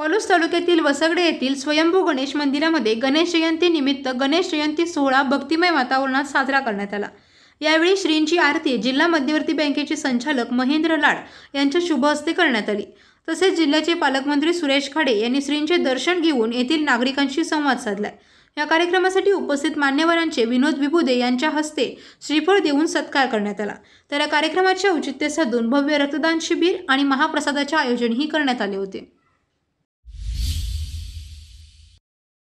पलूस तालुक्यातील वसगडे येथील स्वयंभू गणेश मंदिरामध्ये गणेश जयंतीनिमित्त गणेश जयंती सोहळा भक्तिमय वातावरणात साजरा करण्यात आला यावेळी श्रींची आरती जिल्हा मध्यवर्ती बँकेचे संचालक महेंद्र लाड यांच्या शुभ हस्ते करण्यात आली तसेच जिल्ह्याचे पालकमंत्री सुरेश खाडे यांनी श्रींचे दर्शन घेऊन येथील नागरिकांशी संवाद साधलाय या कार्यक्रमासाठी उपस्थित मान्यवरांचे विनोद विभुदे यांच्या हस्ते श्रीफळ देऊन सत्कार करण्यात आला तर या कार्यक्रमाच्या औचित्य साधून भव्य रक्तदान शिबिर आणि महाप्रसादाचे आयोजनही करण्यात आले होते